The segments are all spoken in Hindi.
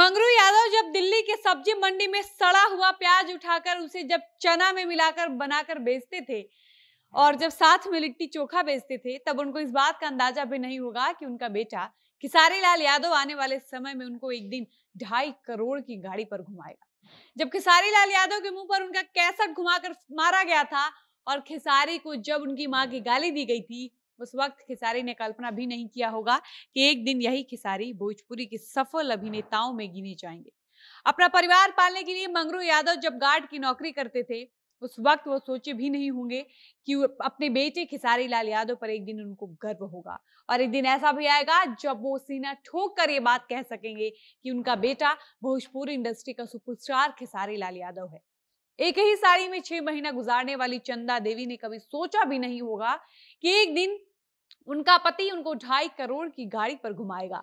मंगरू यादव जब दिल्ली के सब्जी मंडी में सड़ा हुआ प्याज उठाकर उसे जब चना में मिलाकर बनाकर बेचते थे और जब साथ में लिट्टी चोखा बेचते थे तब उनको इस बात का अंदाजा भी नहीं होगा कि उनका बेटा खिसारी लाल यादव आने वाले समय में उनको एक दिन ढाई करोड़ की गाड़ी पर घुमाएगा जब खिसारी लाल यादव के मुंह पर उनका कैसट घुमाकर मारा गया था और खेसारी को जब उनकी माँ की गाली दी गई थी उस वक्त खिसारी ने कल्पना भी नहीं किया होगा कि एक दिन यही खिसारी भोजपुरी के सफल अभिनेताओं में गिने जाएंगे अपना परिवार पालने के लिए मंगरू यादव जब गार्ड की नौकरी करते थे उस वक्त वो सोचे भी नहीं होंगे कि अपने बेटे खिसारी लाल यादव पर एक दिन उनको गर्व होगा और एक दिन ऐसा भी आएगा जब वो सीना ठोक कर ये बात कह सकेंगे कि उनका बेटा भोजपुरी इंडस्ट्री का सुपरस्टार खिसारी लाल यादव है एक ही साड़ी में छह महीना गुजारने वाली चंदा देवी ने कभी सोचा भी नहीं होगा कि एक दिन उनका पति उनको ढाई करोड़ की गाड़ी पर घुमाएगा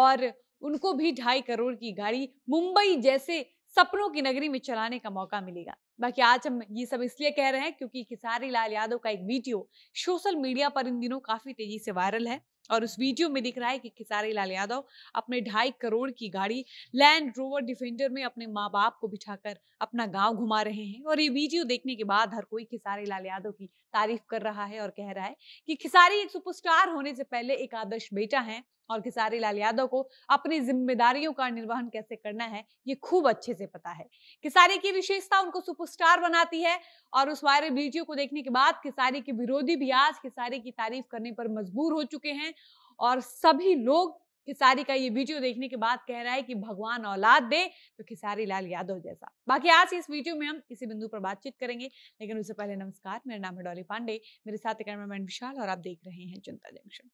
और उनको भी ढाई करोड़ की गाड़ी मुंबई जैसे सपनों की नगरी में चलाने का मौका मिलेगा बाकी आज हम ये सब इसलिए कह रहे हैं क्योंकि खिसारी लाल यादव का एक वीडियो सोशल मीडिया पर इन दिनों काफी तेजी से वायरल है और उस वीडियो में दिख रहा है कि खिसारी लाल यादव अपने ढाई करोड़ की गाड़ी लैंड रोवर डिफेंडर में अपने माँ बाप को बिठाकर अपना गांव घुमा रहे हैं और ये वीडियो देखने के बाद हर कोई खिसारी लाल यादव की तारीफ कर रहा है और कह रहा है कि खिसारी एक सुपरस्टार होने से पहले एक आदर्श बेटा है और खिसारी लाल यादव को अपनी जिम्मेदारियों का निर्वहन कैसे करना है ये खूब अच्छे से पता है खिसारी की विशेषता उनको सुपरस्टार बनाती है और उस वायरल वीडियो को देखने के बाद खिसारी के विरोधी भी आज खिसारी की तारीफ करने पर मजबूर हो चुके हैं और सभी लोग खिसारी का ये वीडियो देखने के बाद कह रहा है कि भगवान औलाद दे तो खिसारी लाल यादव जैसा बाकी आज इस वीडियो में हम इसी बिंदु पर बातचीत करेंगे लेकिन उससे पहले नमस्कार मेरा नाम है डॉली पांडे मेरे साथ कैमरामैन विशाल और आप देख रहे हैं जनता जंक्शन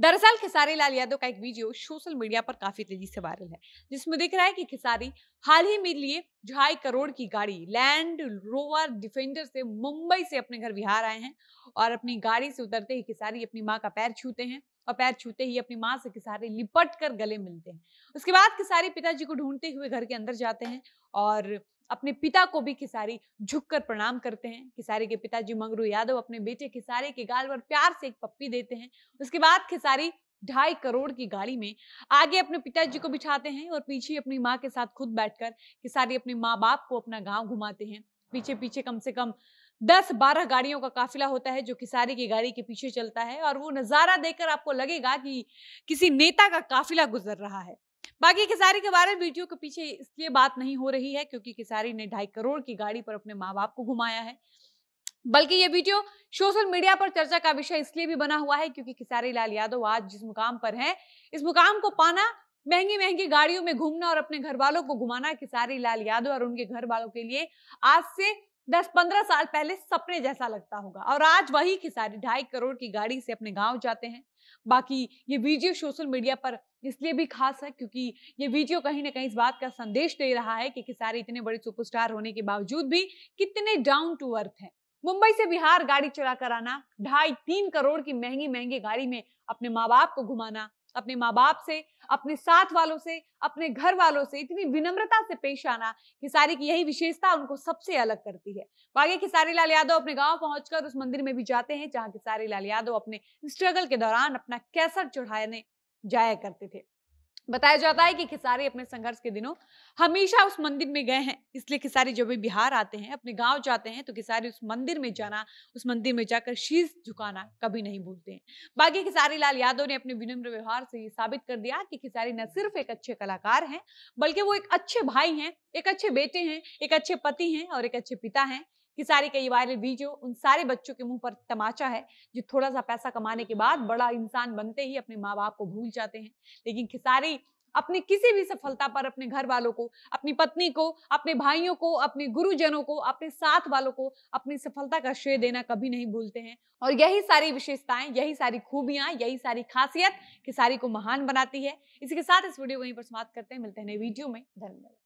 दरअसल खिसारी लाल यादव का एक वीडियो सोशल मीडिया पर काफी तेजी से वायरल है जिसमें दिख रहा है कि खिसारी हाल ही में लिए ढाई करोड़ की गाड़ी लैंड रोवर डिफेंडर से मुंबई से अपने घर बिहार आए हैं और अपनी गाड़ी से उतरते ही खिसारी अपनी माँ का पैर छूते हैं और पैर छूते ही अपनी माँ से किसारे लिपट कर गले मिलते हैं उसके बाद किसारी पिताजी को ढूंढते हुए घर के अंदर जाते हैं और अपने पिता को भी खिसारी झुककर प्रणाम करते हैं खिसारी के पिताजी मंगरू यादव अपने बेटे किसारे के गाल पर प्यार से एक पप्पी देते हैं उसके बाद खिसारी ढाई करोड़ की गाड़ी में आगे अपने पिताजी को बिठाते हैं और पीछे अपनी माँ के साथ खुद बैठकर खिसारी अपने माँ बाप को अपना गांव घुमाते हैं पीछे पीछे कम से कम दस बारह गाड़ियों का काफिला होता है जो खिसारी की गाड़ी के पीछे चलता है और वो नज़ारा देखकर आपको लगेगा कि किसी नेता का काफिला गुजर रहा है बाकी किसारी के बारे में वीडियो के पीछे इसलिए बात नहीं हो रही है क्योंकि किसारी ने ढाई करोड़ की गाड़ी पर अपने माँ बाप को घुमाया है बल्कि ये वीडियो सोशल मीडिया पर चर्चा का विषय इसलिए भी बना हुआ है क्योंकि किसारी लाल यादव आज जिस मुकाम पर हैं इस मुकाम को पाना महंगी महंगी गाड़ियों में घूमना और अपने घर वालों को घुमाना किसारी लाल यादव और उनके घर वालों के लिए आज से दस पंद्रह साल पहले सपने जैसा लगता होगा और आज वही खिसारी ढाई करोड़ की गाड़ी से अपने गांव जाते हैं बाकी ये वीडियो सोशल मीडिया पर इसलिए भी खास है क्योंकि ये वीडियो कहीं ना कहीं इस बात का संदेश दे रहा है कि खिसारी इतने बड़े सुपरस्टार होने के बावजूद भी कितने डाउन टू अर्थ हैं मुंबई से बिहार गाड़ी चला कर आना ढाई तीन करोड़ की महंगी महंगी गाड़ी में अपने माँ बाप को घुमाना अपने माँ बाप से अपने साथ वालों से अपने घर वालों से इतनी विनम्रता से पेश आना खिसारी की यही विशेषता उनको सबसे अलग करती है आगे खिसारी लाल यादव अपने गांव पहुंचकर उस मंदिर में भी जाते हैं जहां खिसारी लाल यादव अपने स्ट्रगल के दौरान अपना कैसर चढ़ाने जाया करते थे बताया जाता है कि खिसारी अपने संघर्ष के दिनों हमेशा उस मंदिर में गए हैं इसलिए खिसारी जब भी बिहार आते हैं अपने गांव जाते हैं तो खिसारी उस मंदिर में जाना उस मंदिर में जाकर शीश झुकाना कभी नहीं भूलते हैं बाकी खिसारी लाल यादव ने अपने विनम्र व्यवहार से ये साबित कर दिया कि खिसारी न सिर्फ एक अच्छे कलाकार हैं बल्कि वो एक अच्छे भाई हैं एक अच्छे बेटे हैं एक अच्छे पति हैं और एक अच्छे पिता हैं कि सारे कई वायरल वीडियो उन सारे बच्चों के मुंह पर तमाचा है जो थोड़ा सा पैसा कमाने के बाद बड़ा इंसान बनते ही अपने माँ बाप को भूल जाते हैं लेकिन खिसारी अपनी किसी भी सफलता पर अपने घर वालों को अपनी पत्नी को अपने भाइयों को अपने गुरुजनों को अपने साथ वालों को अपनी सफलता का श्रेय देना कभी नहीं भूलते हैं और यही सारी विशेषताएं यही सारी खूबियां यही सारी खासियत खिसारी को महान बनाती है इसी के साथ इस वीडियो को यहीं पर समाप्त करते हैं मिलते हैं नए वीडियो में धन्यवाद